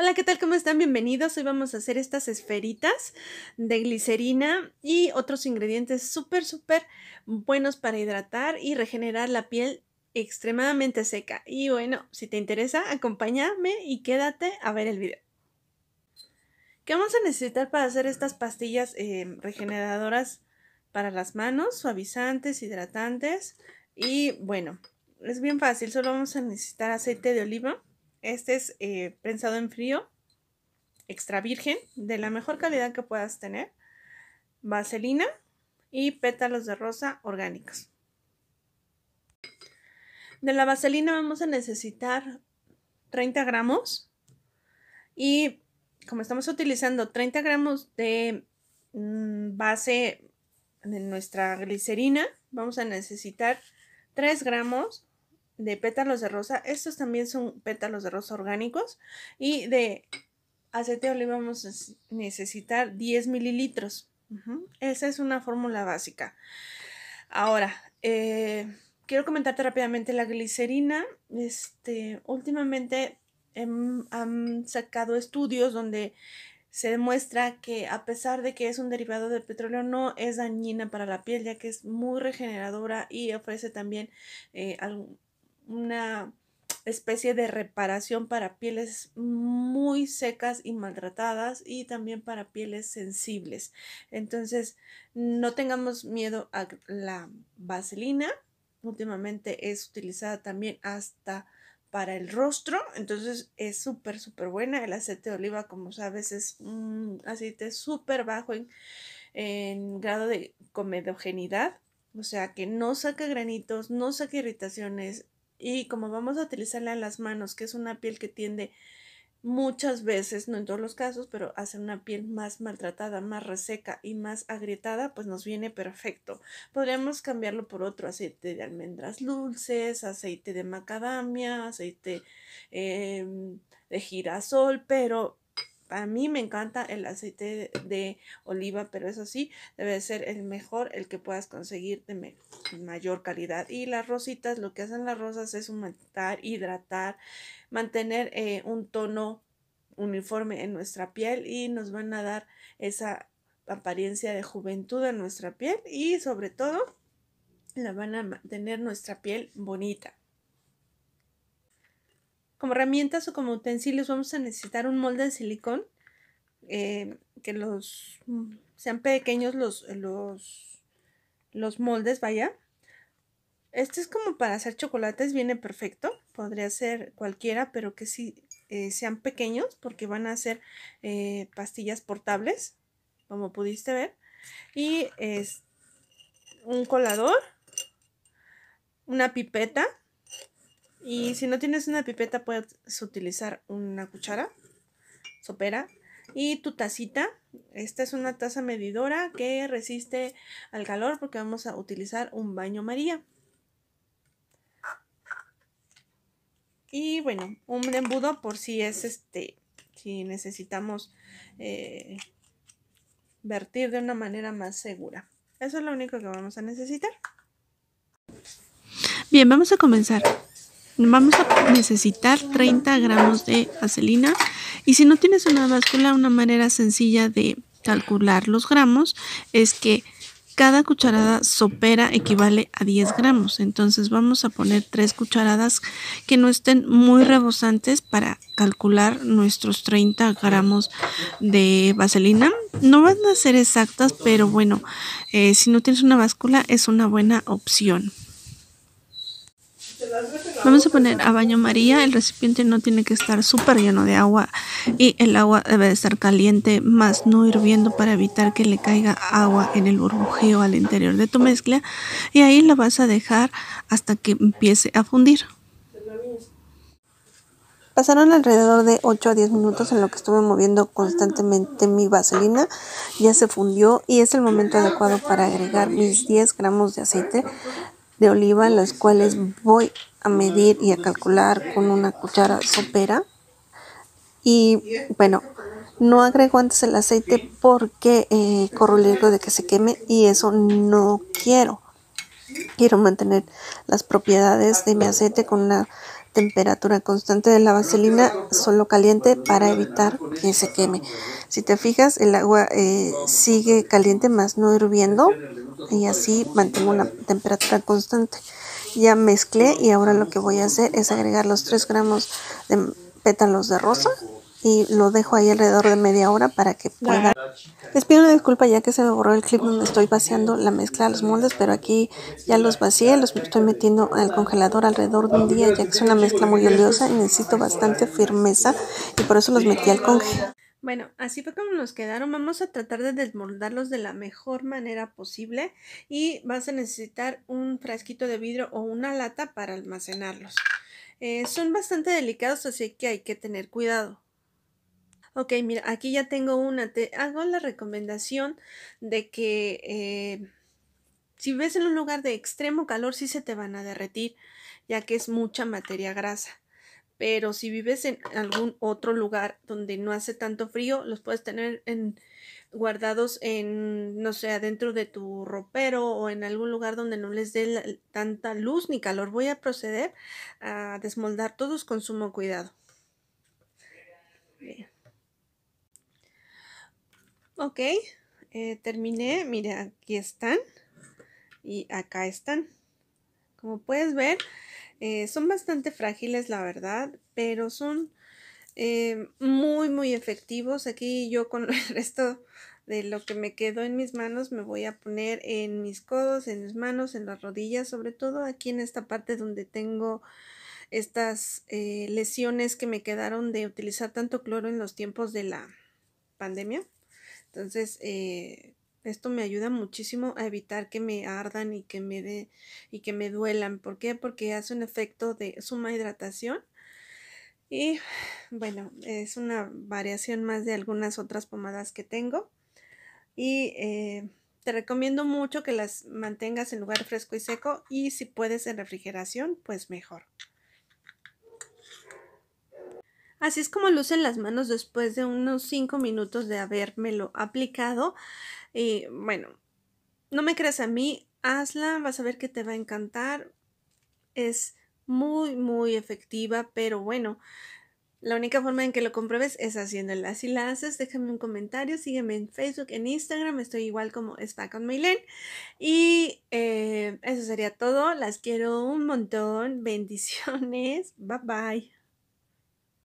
Hola, ¿qué tal? ¿Cómo están? Bienvenidos. Hoy vamos a hacer estas esferitas de glicerina y otros ingredientes súper, súper buenos para hidratar y regenerar la piel extremadamente seca. Y bueno, si te interesa, acompáñame y quédate a ver el video. ¿Qué vamos a necesitar para hacer estas pastillas eh, regeneradoras para las manos? Suavizantes, hidratantes y bueno, es bien fácil. Solo vamos a necesitar aceite de oliva este es eh, prensado en frío, extra virgen, de la mejor calidad que puedas tener, vaselina y pétalos de rosa orgánicos. De la vaselina vamos a necesitar 30 gramos y como estamos utilizando 30 gramos de mm, base de nuestra glicerina, vamos a necesitar 3 gramos de pétalos de rosa. Estos también son pétalos de rosa orgánicos. Y de aceite de vamos a necesitar 10 mililitros. Esa es una fórmula básica. Ahora, eh, quiero comentarte rápidamente la glicerina. Este, últimamente han sacado estudios donde se demuestra que a pesar de que es un derivado del petróleo, no es dañina para la piel, ya que es muy regeneradora y ofrece también eh, algún una especie de reparación para pieles muy secas y maltratadas y también para pieles sensibles. Entonces, no tengamos miedo a la vaselina. Últimamente es utilizada también hasta para el rostro, entonces es súper, súper buena. El aceite de oliva, como sabes, es un aceite súper bajo en, grado de comedogenidad, o sea que no saca granitos, no saca irritaciones, y como vamos a utilizarla en las manos, que es una piel que tiende muchas veces, no en todos los casos, pero hace una piel más maltratada, más reseca y más agrietada, pues nos viene perfecto. Podríamos cambiarlo por otro aceite de almendras dulces, aceite de macadamia, aceite em, de girasol, pero a mí me encanta el aceite de oliva, pero eso sí, debe ser el mejor, el que puedas conseguir de mayor calidad. Y las rositas, lo que hacen las rosas es aumentar, hidratar, mantener eh, un tono uniforme en nuestra piel y nos van a dar esa apariencia de juventud en nuestra piel y sobre todo la van a mantener nuestra piel bonita como herramientas o como utensilios vamos a necesitar un molde de silicón, eh, que los mm, sean pequeños eh, los, los, moldes, vaya. Este es como para hacer chocolates, viene perfecto. Podría ser cualquiera, pero que sí eh, sean pequeños porque van a ser pastillas portables, como pudiste ver. Y es un colador, una pipeta, y si no tienes una pipeta, puedes utilizar una cuchara sopera y tu tacita. Esta es una taza medidora que resiste al calor porque vamos a utilizar un baño María. Y bueno, un embudo por si es este, si necesitamos eh, vertir de una manera más segura. Eso es lo único que vamos a necesitar. Bien, vamos a comenzar. Vamos a necesitar 30 gramos de vaselina y si no tienes una báscula, una manera sencilla de calcular los gramos es que cada cucharada sopera equivale a 10 gramos. Entonces vamos a poner tres cucharadas que no estén muy rebosantes para calcular nuestros 30 gramos de vaselina. No van a ser exactas, pero bueno, eh, si no tienes una báscula es una buena opción. Vamos a poner a baño María. El recipiente no tiene que estar súper lleno de agua y el agua debe estar caliente, más no hirviendo para evitar que le caiga agua en el burbujeo al interior de tu mezcla. Y ahí la vas a dejar hasta que empiece a fundir. Pasaron alrededor de 8 a 10 minutos en lo que estuve moviendo constantemente mi vaselina. Ya se fundió y es el momento adecuado para agregar mis 10 gramos de aceite de oliva, en los cuales voy a medir y a calcular con una cuchara sopera. Y bueno, no agrego antes el aceite porque eh, corro el riesgo de que se queme y eso no quiero. Quiero mantener las propiedades de mi aceite con una temperatura constante de la vaselina solo caliente para evitar que se queme. Si te fijas, el agua eh, sigue caliente más no hirviendo y así mantengo una temperatura constante ya mezclé y ahora lo que voy a hacer es agregar los 3 gramos de pétalos de rosa y lo dejo ahí alrededor de media hora para que pueda. Les pido una disculpa ya que se me borró el clip donde estoy vaciando la mezcla a los moldes, pero aquí ya los vacié, los estoy metiendo al congelador alrededor de un día ya que es una mezcla muy oleosa y necesito bastante firmeza y por eso los metí al congelador. Bueno, así fue como nos quedaron. Vamos a tratar de desmoldarlos de la mejor manera posible y vas a necesitar un frasquito de vidrio o una lata para almacenarlos. Eh, son bastante delicados, así que hay que tener cuidado. Ok, mira, aquí ya tengo una. Te hago la recomendación de que eh, si ves en un lugar de extremo calor, sí se te van a derretir, ya que es mucha materia grasa pero si vives en algún otro lugar donde no hace tanto frío, los puedes tener guardados en, no sé, adentro de tu ropero o en algún lugar donde no les dé tanta luz ni calor. Voy a proceder a desmoldar todos con sumo cuidado. Ok, eh, terminé. Mira, aquí están y acá están. Como puedes ver, eh, son bastante frágiles, la verdad, pero son eh, muy, muy efectivos. Aquí yo con el resto de lo que me quedó en mis manos me voy a poner en mis codos, en mis manos, en las rodillas, sobre todo aquí en esta parte donde tengo estas eh, lesiones que me quedaron de utilizar tanto cloro en los tiempos de la pandemia. Entonces, eh, esto me ayuda muchísimo a evitar que me ardan y que me de, y que me duelan. ¿Por qué? Porque hace un efecto de suma hidratación. Y bueno, es una variación más de algunas otras pomadas que tengo. Y eh, te recomiendo mucho que las mantengas en lugar fresco y seco. Y si puedes en refrigeración, pues mejor. Así es como lucen las manos después de unos 5 minutos de habérmelo aplicado. Y bueno, no me creas a mí, hazla, vas a ver que te va a encantar. Es muy, muy efectiva, pero bueno, la única forma en que lo compruebes es haciéndola. Si la haces, déjame un comentario, sígueme en Facebook, en Instagram, estoy igual como está con Lane. Y eh, eso sería todo, las quiero un montón, bendiciones, bye bye.